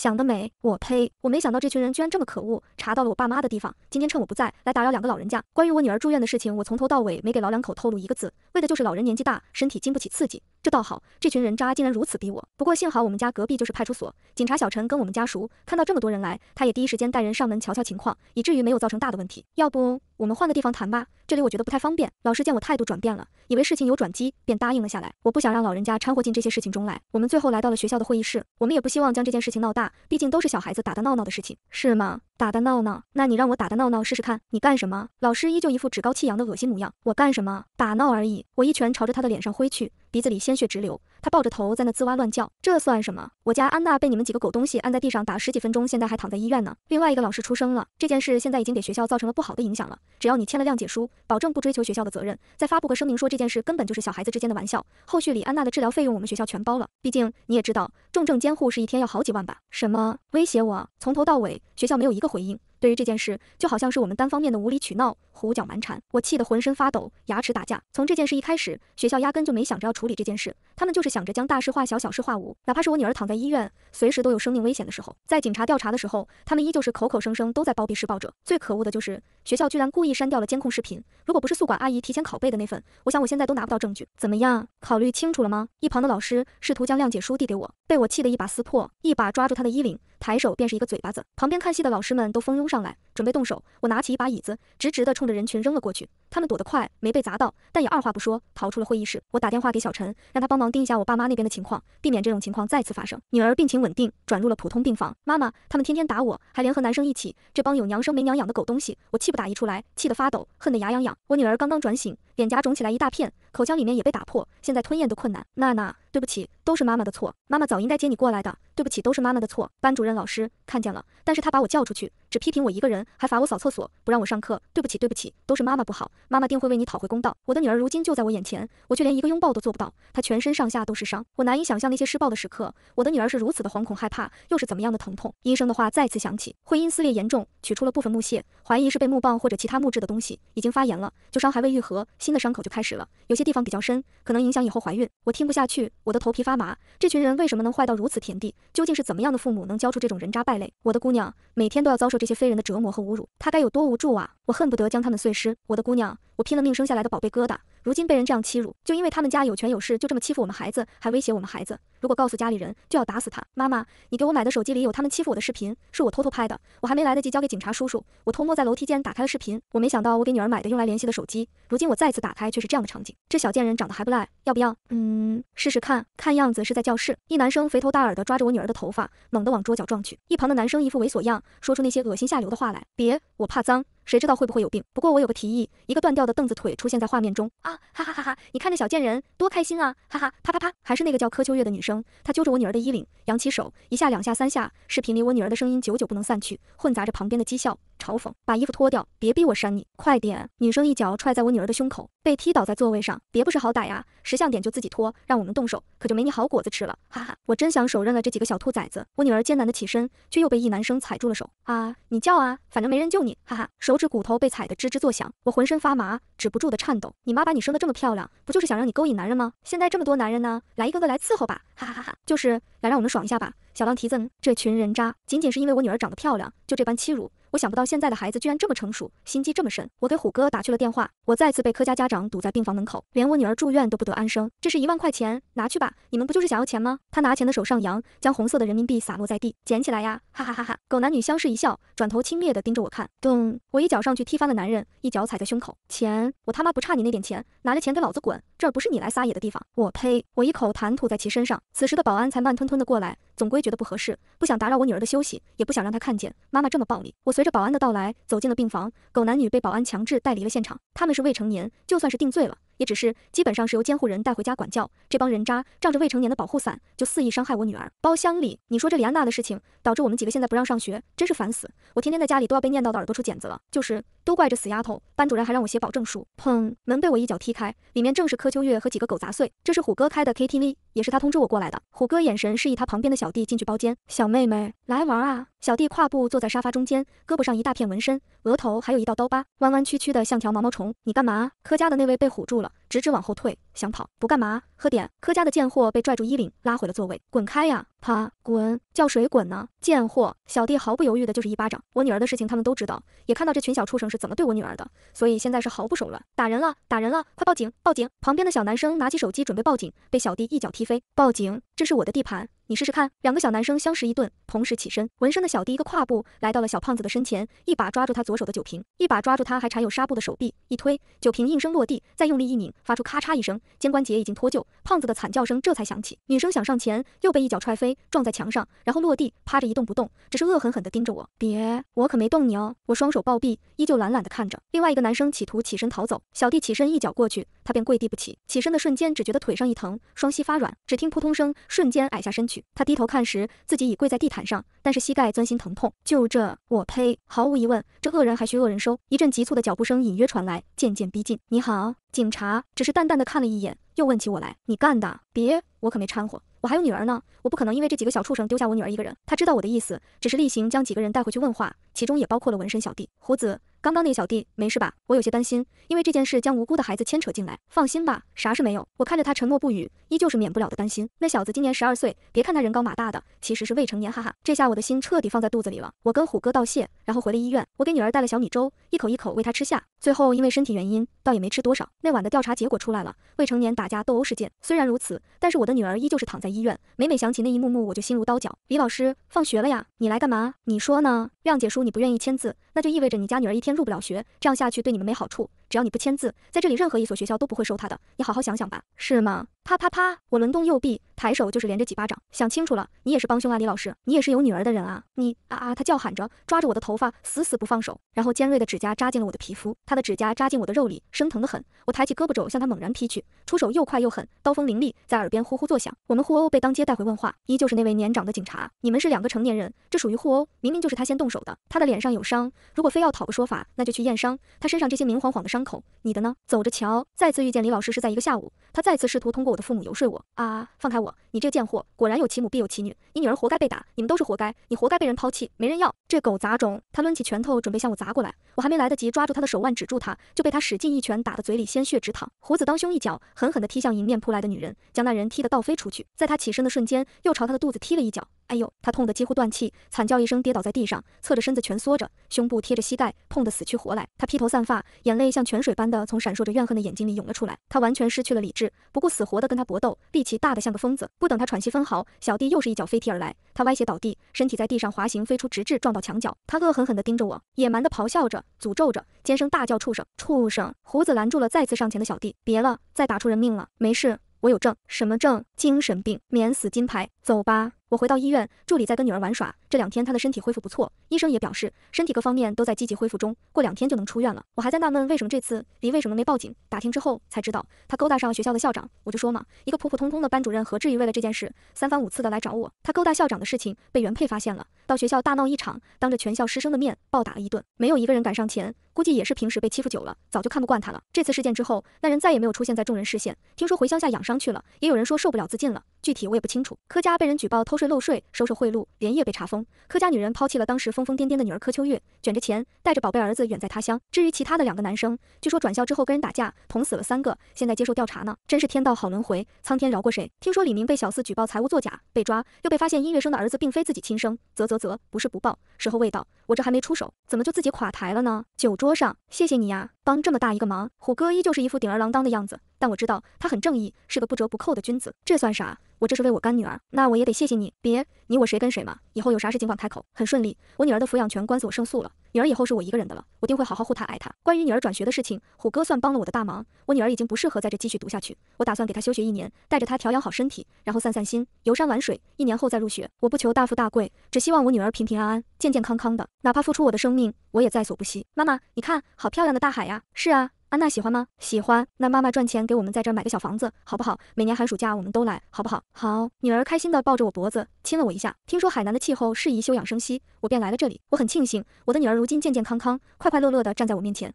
想得美，我呸！我没想到这群人居然这么可恶，查到了我爸妈的地方，今天趁我不在来打扰两个老人家。关于我女儿住院的事情，我从头到尾没给老两口透露一个字，为的就是老人年纪大，身体经不起刺激。这倒好，这群人渣竟然如此逼我。不过幸好我们家隔壁就是派出所，警察小陈跟我们家熟，看到这么多人来，他也第一时间带人上门瞧瞧情况，以至于没有造成大的问题。要不我们换个地方谈吧，这里我觉得不太方便。老师见我态度转变了，以为事情有转机，便答应了下来。我不想让老人家掺和进这些事情中来。我们最后来到了学校的会议室，我们也不希望将这件事情闹大，毕竟都是小孩子打打闹闹的事情，是吗？打打闹闹？那你让我打打闹闹试试看？你干什么？老师依旧一副趾高气扬的恶心模样。我干什么？打闹而已。我一拳朝着他的脸上挥去。鼻子里鲜血直流，他抱着头在那吱哇乱叫。这算什么？我家安娜被你们几个狗东西按在地上打十几分钟，现在还躺在医院呢。另外一个老师出声了，这件事现在已经给学校造成了不好的影响了。只要你签了谅解书，保证不追究学校的责任，再发布个声明说这件事根本就是小孩子之间的玩笑，后续里安娜的治疗费用我们学校全包了。毕竟你也知道，重症监护是一天要好几万吧？什么威胁我？从头到尾学校没有一个回应。对于这件事，就好像是我们单方面的无理取闹、胡搅蛮缠，我气得浑身发抖，牙齿打架。从这件事一开始，学校压根就没想着要处理这件事，他们就是想着将大事化小，小事化无。哪怕是我女儿躺在医院，随时都有生命危险的时候，在警察调查的时候，他们依旧是口口声声都在包庇施暴者。最可恶的就是。学校居然故意删掉了监控视频，如果不是宿管阿姨提前拷贝的那份，我想我现在都拿不到证据。怎么样，考虑清楚了吗？一旁的老师试图将谅解书递给我，被我气得一把撕破，一把抓住他的衣领，抬手便是一个嘴巴子。旁边看戏的老师们都蜂拥上来，准备动手。我拿起一把椅子，直直的冲着人群扔了过去。他们躲得快，没被砸到，但也二话不说逃出了会议室。我打电话给小陈，让他帮忙盯一下我爸妈那边的情况，避免这种情况再次发生。女儿病情稳定，转入了普通病房。妈妈，他们天天打我，还联合男生一起，这帮有娘生没娘养的狗东西，我气不打一处来，气得发抖，恨得牙痒痒。我女儿刚刚转醒，脸颊肿起来一大片。口腔里面也被打破，现在吞咽都困难。娜娜，对不起，都是妈妈的错，妈妈早应该接你过来的。对不起，都是妈妈的错。班主任老师看见了，但是他把我叫出去，只批评我一个人，还罚我扫厕所，不让我上课。对不起，对不起，都是妈妈不好，妈妈定会为你讨回公道。我的女儿如今就在我眼前，我却连一个拥抱都做不到。她全身上下都是伤，我难以想象那些施暴的时刻，我的女儿是如此的惶恐害怕，又是怎么样的疼痛？医生的话再次响起，会阴撕裂严重，取出了部分木屑，怀疑是被木棒或者其他木质的东西，已经发炎了，旧伤还未愈合，新的伤口就开始了。有。些。地方比较深，可能影响以后怀孕。我听不下去，我的头皮发麻。这群人为什么能坏到如此田地？究竟是怎么样的父母能教出这种人渣败类？我的姑娘每天都要遭受这些非人的折磨和侮辱，她该有多无助啊！我恨不得将他们碎尸！我的姑娘，我拼了命生下来的宝贝疙瘩，如今被人这样欺辱，就因为他们家有权有势，就这么欺负我们孩子，还威胁我们孩子。如果告诉家里人，就要打死他。妈妈，你给我买的手机里有他们欺负我的视频，是我偷偷拍的，我还没来得及交给警察叔叔，我偷摸在楼梯间打开了视频。我没想到，我给女儿买的用来联系的手机，如今我再次打开却是这样的场景。这小贱人长得还不赖，要不要？嗯，试试看。看样子是在教室，一男生肥头大耳的抓着我女儿的头发，猛地往桌角撞去。一旁的男生一副猥琐样，说出那些恶心下流的话来。别，我怕脏。谁知道会不会有病？不过我有个提议，一个断掉的凳子腿出现在画面中啊！哈哈哈哈！你看这小贱人多开心啊！哈哈！啪啪啪！还是那个叫柯秋月的女生，她揪着我女儿的衣领，扬起手，一下、两下、三下，视频里我女儿的声音久久不能散去，混杂着旁边的讥笑。嘲讽，把衣服脱掉，别逼我扇你！快点！女生一脚踹在我女儿的胸口，被踢倒在座位上。别不识好歹呀，识相点就自己脱，让我们动手，可就没你好果子吃了！哈哈！我真想手刃了这几个小兔崽子！我女儿艰难的起身，却又被一男生踩住了手。啊！你叫啊，反正没人救你！哈哈！手指骨头被踩得吱吱作响，我浑身发麻，止不住的颤抖。你妈把你生得这么漂亮，不就是想让你勾引男人吗？现在这么多男人呢，来一个个来伺候吧！哈哈哈！就是，来让我们爽一下吧，小浪蹄子！这群人渣，仅仅是因为我女儿长得漂亮，就这般欺辱。我想不到现在的孩子居然这么成熟，心机这么深。我给虎哥打去了电话，我再次被柯家家长堵在病房门口，连我女儿住院都不得安生。这是一万块钱，拿去吧，你们不就是想要钱吗？他拿钱的手上扬，将红色的人民币洒落在地，捡起来呀，哈哈哈哈！狗男女相视一笑，转头轻蔑地盯着我看。咚！我一脚上去踢翻了男人，一脚踩在胸口。钱，我他妈不差你那点钱，拿着钱给老子滚，这儿不是你来撒野的地方。我呸！我一口痰吐在其身上。此时的保安才慢吞吞的过来，总归觉得不合适，不想打扰我女儿的休息，也不想让她看见妈妈这么暴力。我。随着保安的到来，走进了病房，狗男女被保安强制带离了现场。他们是未成年，就算是定罪了。也只是基本上是由监护人带回家管教，这帮人渣仗着未成年的保护伞就肆意伤害我女儿。包厢里，你说这李安娜的事情导致我们几个现在不让上学，真是烦死，我天天在家里都要被念叨的耳朵出茧子了。就是都怪这死丫头，班主任还让我写保证书。砰，门被我一脚踢开，里面正是柯秋月和几个狗杂碎。这是虎哥开的 K T V，也是他通知我过来的。虎哥眼神示意他旁边的小弟进去包间，小妹妹来玩啊。小弟跨步坐在沙发中间，胳膊上一大片纹身，额头还有一道刀疤，弯弯曲曲的像条毛毛虫。你干嘛？柯家的那位被唬住了。直直往后退，想跑不干嘛？喝点。柯家的贱货被拽住衣领，拉回了座位。滚开呀！啪，滚，叫谁滚呢？贱货！小弟毫不犹豫的就是一巴掌。我女儿的事情他们都知道，也看到这群小畜生是怎么对我女儿的，所以现在是毫不手软，打人了，打人了，快报警！报警！旁边的小男生拿起手机准备报警，被小弟一脚踢飞。报警！这是我的地盘。你试试看，两个小男生相识一顿，同时起身。纹身的小弟一个跨步来到了小胖子的身前，一把抓住他左手的酒瓶，一把抓住他还缠有纱布的手臂，一推，酒瓶应声落地，再用力一拧，发出咔嚓一声，肩关节已经脱臼，胖子的惨叫声这才响起。女生想上前，又被一脚踹飞，撞在墙上，然后落地趴着一动不动，只是恶狠狠地盯着我。别，我可没动你哦。我双手抱臂，依旧懒懒地看着。另外一个男生企图起身逃走，小弟起身一脚过去，他便跪地不起。起身的瞬间，只觉得腿上一疼，双膝发软，只听扑通声，瞬间矮下身去。他低头看时，自己已跪在地毯上，但是膝盖钻心疼痛。就这，我呸！毫无疑问，这恶人还需恶人收。一阵急促的脚步声隐约传来，渐渐逼近。你好，警察，只是淡淡的看了一眼，又问起我来：“你干的？别，我可没掺和，我还有女儿呢，我不可能因为这几个小畜生丢下我女儿一个人。”他知道我的意思，只是例行将几个人带回去问话，其中也包括了纹身小弟胡子。刚刚那小弟没事吧？我有些担心，因为这件事将无辜的孩子牵扯进来。放心吧，啥事没有。我看着他沉默不语，依旧是免不了的担心。那小子今年十二岁，别看他人高马大的，其实是未成年。哈哈，这下我的心彻底放在肚子里了。我跟虎哥道谢，然后回了医院。我给女儿带了小米粥，一口一口喂她吃下。最后因为身体原因，倒也没吃多少。那晚的调查结果出来了，未成年打架斗殴事件虽然如此，但是我的女儿依旧是躺在医院。每每想起那一幕幕，我就心如刀绞。李老师，放学了呀？你来干嘛？你说呢？谅解书你不愿意签字，那就意味着你家女儿一天。入不了学，这样下去对你们没好处。只要你不签字，在这里任何一所学校都不会收他的。你好好想想吧，是吗？啪啪啪！我轮动右臂，抬手就是连着几巴掌。想清楚了，你也是帮凶啊，李老师，你也是有女儿的人啊！你啊啊！他叫喊着，抓着我的头发，死死不放手，然后尖锐的指甲扎进了我的皮肤，他的指甲扎进我的肉里，生疼的很。我抬起胳膊肘向他猛然劈去，出手又快又狠，刀锋凌厉，在耳边呼呼作响。我们互殴被当街带回问话，依旧是那位年长的警察。你们是两个成年人，这属于互殴，明明就是他先动手的。他的脸上有伤，如果非要讨个说法，那就去验伤。他身上这些明晃晃的伤。你的呢？走着瞧。再次遇见李老师是在一个下午，他再次试图通过我的父母游说我啊，放开我。你这贱货，果然有其母必有其女。你女儿活该被打，你们都是活该。你活该被人抛弃，没人要。这狗杂种！他抡起拳头准备向我砸过来，我还没来得及抓住他的手腕止住他，就被他使劲一拳打得嘴里鲜血直淌。胡子当胸一脚，狠狠地踢向迎面扑来的女人，将那人踢得倒飞出去。在他起身的瞬间，又朝他的肚子踢了一脚。哎呦！他痛得几乎断气，惨叫一声跌倒在地上，侧着身子蜷缩着，胸部贴着膝盖，痛得死去活来。他披头散发，眼泪像泉水般的从闪烁着怨恨的眼睛里涌了出来。他完全失去了理智，不顾死活的跟他搏斗，力气大的像个疯子。不等他喘息分毫，小弟又是一脚飞踢而来，他歪斜倒地，身体在地上滑行飞出，直至撞到墙角。他恶狠狠地盯着我，野蛮地咆哮着，诅咒着，尖声大叫：“畜生，畜生！”胡子拦住了再次上前的小弟：“别了，再打出人命了。”没事。我有证，什么证？精神病免死金牌。走吧，我回到医院，助理在跟女儿玩耍。这两天她的身体恢复不错，医生也表示身体各方面都在积极恢复中，过两天就能出院了。我还在纳闷为什么这次离为什么没报警，打听之后才知道他勾搭上了学校的校长。我就说嘛，一个普普通通的班主任，何至于为了这件事三番五次的来找我？他勾搭校长的事情被原配发现了，到学校大闹一场，当着全校师生的面暴打了一顿，没有一个人敢上前。估计也是平时被欺负久了，早就看不惯他了。这次事件之后，那人再也没有出现在众人视线，听说回乡下养伤去了。也有人说受不了自尽了，具体我也不清楚。柯家被人举报偷税漏税、收受贿赂，连夜被查封。柯家女人抛弃了当时疯疯癫癫的女儿柯秋月，卷着钱，带着宝贝儿子远在他乡。至于其他的两个男生，据说转校之后跟人打架，捅死了三个，现在接受调查呢。真是天道好轮回，苍天饶过谁？听说李明被小四举报财务作假被抓，又被发现音乐生的儿子并非自己亲生。啧啧啧，不是不报，时候未到。我这还没出手，怎么就自己垮台了呢？就。桌上，谢谢你呀，帮这么大一个忙。虎哥依旧是一副顶儿郎当的样子，但我知道他很正义，是个不折不扣的君子。这算啥？我这是为我干女儿。那我也得谢谢你。别，你我谁跟谁嘛，以后有啥事尽管开口。很顺利，我女儿的抚养权官司我胜诉了。女儿以后是我一个人的了，我定会好好护她、爱她。关于女儿转学的事情，虎哥算帮了我的大忙。我女儿已经不适合在这继续读下去，我打算给她休学一年，带着她调养好身体，然后散散心、游山玩水，一年后再入学。我不求大富大贵，只希望我女儿平平安安、健健康康的，哪怕付出我的生命，我也在所不惜。妈妈，你看，好漂亮的大海呀！是啊。安娜喜欢吗？喜欢。那妈妈赚钱给我们在这儿买个小房子，好不好？每年寒暑假我们都来，好不好？好。女儿开心地抱着我脖子，亲了我一下。听说海南的气候适宜休养生息，我便来了这里。我很庆幸，我的女儿如今健健康康、快快乐乐地站在我面前。